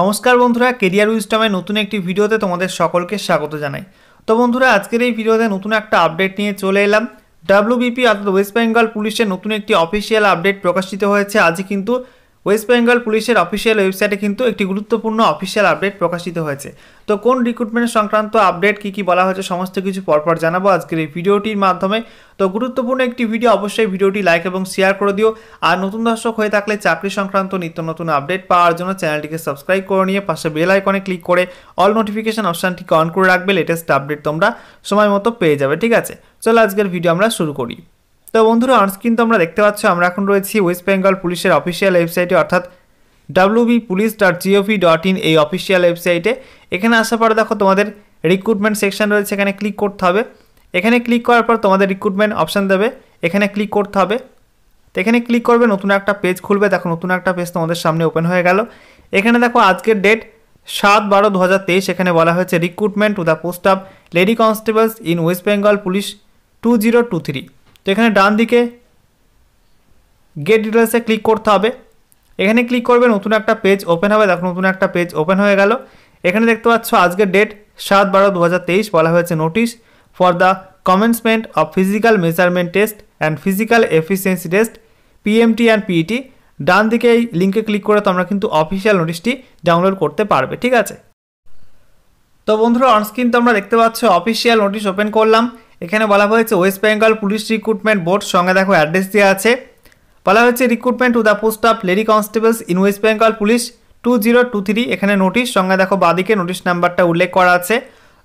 নমস্কার বন্ধুরা কেরিয়ার উইস্টামের নতুন একটি ভিডিওতে তোমাদের সকলকে স্বাগত জানাই তো বন্ধুরা আজকের এই ভিডিওতে নতুন একটা আপডেট নিয়ে চলে এলাম ডাব্লিউবিপি অর্থাৎ ওয়েস্ট বেঙ্গল পুলিশের নতুন একটি অফিসিয়াল আপডেট প্রকাশিত হয়েছে আজই কিন্তু ওয়েস্ট বেঙ্গল পুলিশের অফিসিয়াল ওয়েবসাইটে কিন্তু একটি গুরুত্বপূর্ণ অফিসিয়াল আপডেট প্রকাশিত হয়েছে তো কোন রিক্রুটমেন্ট সংক্রান্ত আপডেট কী কী বলা হয়েছে সমস্ত কিছু পরপর জানাবো আজকের এই ভিডিওটির মাধ্যমে তো গুরুত্বপূর্ণ একটি ভিডিও অবশ্যই ভিডিওটি লাইক এবং শেয়ার করে দিও আর নতুন দর্শক হয়ে থাকলে চাকরি সংক্রান্ত নিত্য নতুন আপডেট পাওয়ার জন্য চ্যানেলটিকে সাবস্ক্রাইব করে নিয়ে পাশে বেল আইকনে ক্লিক করে অল নোটিফিকেশান অপশানটিকে অন করে রাখবে লেটেস্ট আপডেট তোমরা সময় মতো পেয়ে যাবে ঠিক আছে চলো আজকের ভিডিও আমরা শুরু করি তো বন্ধুরা অনস্ক্রিন আমরা দেখতে পাচ্ছ আমরা এখন রয়েছি ওয়েস্ট বেঙ্গল পুলিশের অফিসিয়াল ওয়েবসাইটে অর্থাৎ WB police dot gov dot in dot official ওয়েবসাইটে এখানে আসার পর দেখো তোমাদের রিক্রুটমেন্ট সেকশন রয়েছে এখানে ক্লিক করতে হবে এখানে ক্লিক করার পর তোমাদের রিক্রুটমেন্ট অপশান দেবে এখানে ক্লিক করতে হবে তো এখানে ক্লিক করবে নতুন একটা পেজ খুলবে দেখো নতুন একটা পেজ তোমাদের সামনে ওপেন হয়ে গেল এখানে দেখো আজকের ডেট সাত বারো দু এখানে বলা হয়েছে recruitment to the post of lady constables in West Bengal police two zero two three তো এখানে ডান দিকে গেট ডিটেলসে ক্লিক করতে হবে এখানে ক্লিক করবে নতুন একটা পেজ ওপেন হবে দেখো নতুন একটা পেজ ওপেন হয়ে গেল এখানে দেখতে পাচ্ছ আজকের ডেট সাত বারো দু বলা হয়েছে notice for the commencement of physical measurement test and physical efficiency test PMT and PET ডান দিকে এই লিঙ্কে ক্লিক করে তোমরা কিন্তু অফিসিয়াল নোটিশটি ডাউনলোড করতে পারবে ঠিক আছে তো বন্ধুরা অনস্ক্রিন তোমরা দেখতে পাচ্ছ অফিসিয়াল নোটিশ ওপেন করলাম এখানে বলা হয়েছে West Bengal police recruitment board সঙ্গে দেখো অ্যাড্রেস দেওয়া আছে বলা হয়েছে recruitment to the post of lady constables in West Bengal police two zero two three এখানে নোটিশ সঙ্গে দেখো বাদিকে নোটিশ নাম্বারটা উল্লেখ করা আছে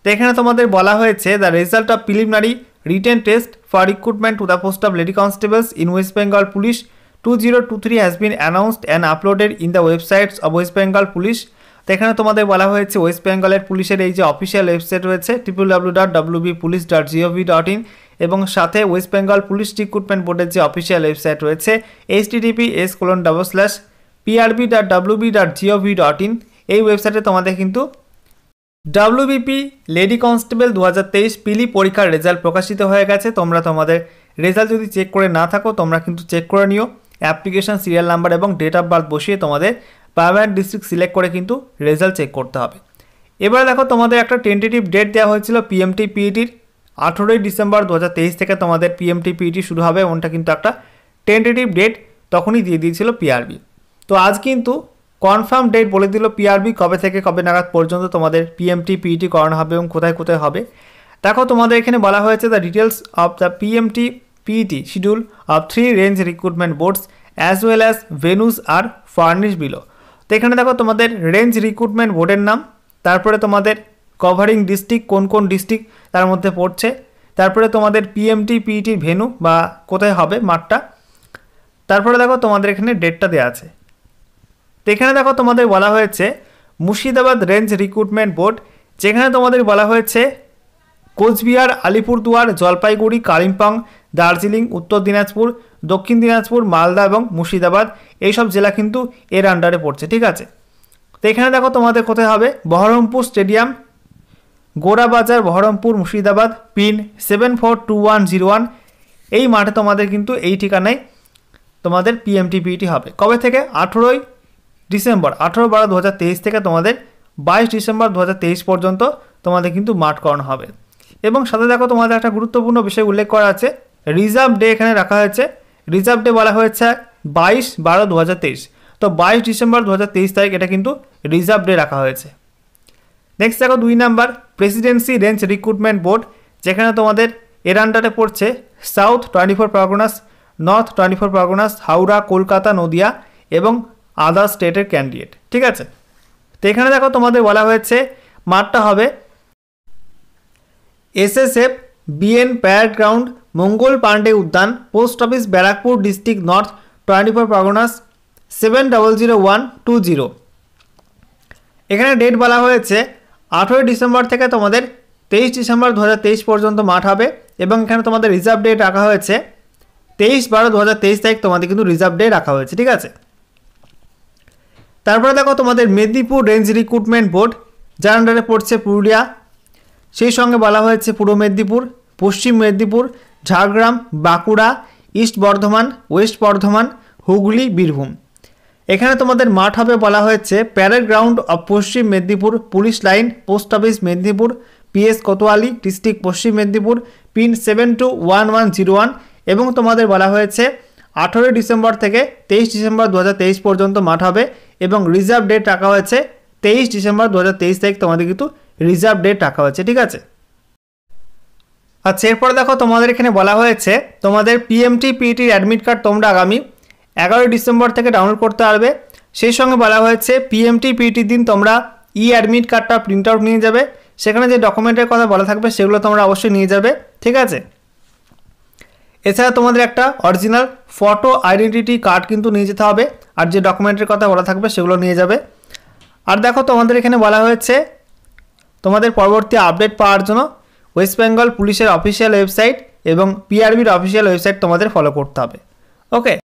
তো এখানে তোমাদের বলা হয়েছে the result of preliminary written test for recruitment to the post of lady constables in West Bengal police two zero two three has been announced and uploaded in the websites of West Bengal police তো এখানে তোমাদের বলা হয়েছে West বেঙ্গলের পুলিশের এই যে official website রয়েছে triple W dot W B police dot gov dot in এবং সাথে ওয়েস্ট বেঙ্গল পুলিশ রিক্রুটমেন্ট বোর্ডের যে অফিসিয়াল ওয়েবসাইট রয়েছে HTTP S colon double slash PRB dot W B dot gov dot in এই ওয়েবসাইটে তোমাদের কিন্তু ডাব্লুবিপি লেডি কনস্টেবল দু হাজার তেইশ পিলি e পরীক্ষার রেজাল্ট প্রকাশিত হয়ে গেছে তোমরা তোমাদের রেজাল্ট যদি চেক করে না থাকো তোমরা কিন্তু চেক করে নিও অ্যাপ্লিকেশান সিরিয়াল নাম্বার এবং ডেট অফ বার্থ বসিয়ে তোমাদের পারমানেন্ট ডিস্ট্রিক্ট সিলেক্ট করে কিন্তু রেজাল্ট চেক করতে হবে এবারে দেখো তোমাদের একটা টেন্টেটিভ ডেট দেওয়া হয়েছিল পিএমটি পিইটির e আঠেরোই ডিসেম্বর দু থেকে তোমাদের পিএমটি পিইটি e শুরু হবে এমনটা কিন্তু একটা টেন্টেটিভ ডেট তখনই দিয়ে দিয়েছিল পিআরবি তো আজ কিন্তু কনফার্ম ডেট বলে দিল পিআরবি কবে থেকে কবে নাগাদ পর্যন্ত তোমাদের পিএমটি পিইটি e করানো হবে এবং কোথায় কোথায় হবে দেখো তোমাদের এখানে বলা হয়েছে the details of the PMT PET schedule of three range recruitment boards as well as venues are furnished below তো এখানে দেখো তোমাদের রেঞ্জ রিক্রুটমেন্ট বোর্ডের নাম তারপরে তোমাদের কভারিং ডিস্ট্রিক্ট কোন কোন ডিস্ট্রিক্ট তার মধ্যে পড়ছে তারপরে তোমাদের পিএমটি পিইটির ভেনু বা কোথায় হবে মাঠটা তারপরে দেখো তোমাদের এখানে ডেটটা দেওয়া আছে তো এখানে দেখো তোমাদের বলা হয়েছে মুর্শিদাবাদ রেঞ্জ রিক্রুটমেন্ট বোর্ড যেখানে তোমাদের বলা হয়েছে কোচবিহার আলিপুরদুয়ার জলপাইগুড়ি কালিম্পং দার্জিলিং উত্তর দিনাজপুর দক্ষিণ দিনাজপুর মালদা এবং মুর্শিদাবাদ এইসব জেলা কিন্তু এর আন্ডারে পড়ছে ঠিক আছে তো এখানে দেখো তোমাদের কোথায় হবে Baharampur stadium Gorabazar Baharampur Murshidabad pin seven four two one zero one এই মাঠে তোমাদের কিন্তু এই ঠিকানায় তোমাদের পিএমটিপিটি e হবে কবে থেকে আঠেরোই ডিসেম্বর আঠেরো বারো দু থেকে তোমাদের বাইশ ডিসেম্বর দু পর্যন্ত তোমাদের কিন্তু মাঠ করানো হবে এবং সাথে দেখো তোমাদের একটা গুরুত্বপূর্ণ বিষয় উল্লেখ করা আছে রিজার্ভ ডে এখানে রাখা হয়েছে রিজার্ভ ডে বলা হয়েছে বাইশ বারো দু তো বাইশ ডিসেম্বর দু তারিখ এটা কিন্তু রিজার্ভ ডে রাখা হয়েছে নেক্সট দেখো দুই number presidency range recruitment board যেখানে তোমাদের এর আন্ডারে পড়ছে south twenty four Parganas north twenty four Parganas Howrah Kolkata Nadia এবং আদার স্টেটের ক্যান্ডিডেট ঠিক আছে তো এখানে দেখো তোমাদের বলা হয়েছে মাঠটা হবে SSF BN parade ground Mangal Pandey উদ্যান post office Barrackpore district north twenty four Parganas seven double zero one two zero এখানে ডেট বলা হয়েছে আঠেরোই ডিসেম্বর থেকে তোমাদের তেইশ ডিসেম্বর দু পর্যন্ত মাঠ হবে এবং এখানে তোমাদের রিজার্ভ ডে রাখা হয়েছে তেইশ বারো দু তারিখ তোমাদের কিন্তু রিজার্ভ ডে রাখা হয়েছে ঠিক আছে তারপরে দেখো তোমাদের মেদিনীপুর রেঞ্জ রিক্রুটমেন্ট বোর্ড যার আন্ডারে পড়ছে পুরুলিয়া সেই সঙ্গে বলা হয়েছে পূর্ব মেদিনীপুর পশ্চিম মেদিনীপুর ঝাড়গ্রাম বাঁকুড়া ইস্ট বর্ধমান ওয়েস্ট বর্ধমান হুগলি বীরভূম এখানে তোমাদের মাঠ হবে বলা হয়েছে parade ground of Paschim Medinipur police line post office Medinipur PS Kotwali district Paschim Medinipur pin seven two one one zero one এবং তোমাদের বলা হয়েছে আঠেরোই ডিসেম্বর থেকে তেইশ ডিসেম্বর দু পর্যন্ত মাঠ হবে এবং রিজার্ভ ডেট রাখা হয়েছে তেইশ ডিসেম্বর দু হাজার তারিখ তোমাদের কিন্তু রিজার্ভ ডেট রাখা হয়েছে ঠিক আছে আচ্ছা এরপর দেখো তোমাদের এখানে বলা হয়েছে তোমাদের পিএমটি পিইটির অ্যাডমিট কার্ড তোমরা আগামী এগারোই ডিসেম্বর থেকে ডাউনলোড করতে পারবে সেই সঙ্গে বলা হয়েছে পিএমটি পিইটির e দিন তোমরা ই অ্যাডমিট কার্ডটা প্রিন্ট আউট নিয়ে যাবে সেখানে যে ডকুমেন্টের কথা বলা থাকবে সেগুলো তোমরা অবশ্যই নিয়ে যাবে ঠিক আছে এছাড়া তোমাদের একটা অরিজিনাল ফটো আইডেন্টিটি কার্ড কিন্তু নিয়ে যেতে হবে আর যে ডকুমেন্টের কথা বলা থাকবে সেগুলো নিয়ে যাবে আর দেখো তোমাদের এখানে বলা হয়েছে তোমাদের পরবর্তী আপডেট পাওয়ার জন্য ওয়েস্ট বেঙ্গল পুলিশের অফিসিয়াল ওয়েবসাইট এবং পিআরবির অফিসিয়াল ওয়েবসাইট তোমাদের ফলো করতে হবে ওকে